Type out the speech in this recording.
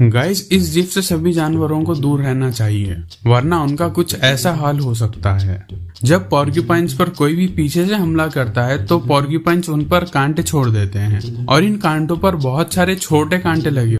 guys इस jeep से सभी जानवरों को दूर रहना चाहिए वरना उनका कुछ ऐसा हाल हो सकता है जब पॉर्क्यूपाइंस पर कोई भी पीछे से हमला करता है तो पॉर्क्यूपाइंस उन पर कांटे छोड़ देते हैं और इन कांटों पर बहुत सारे छोटे कांटे लगे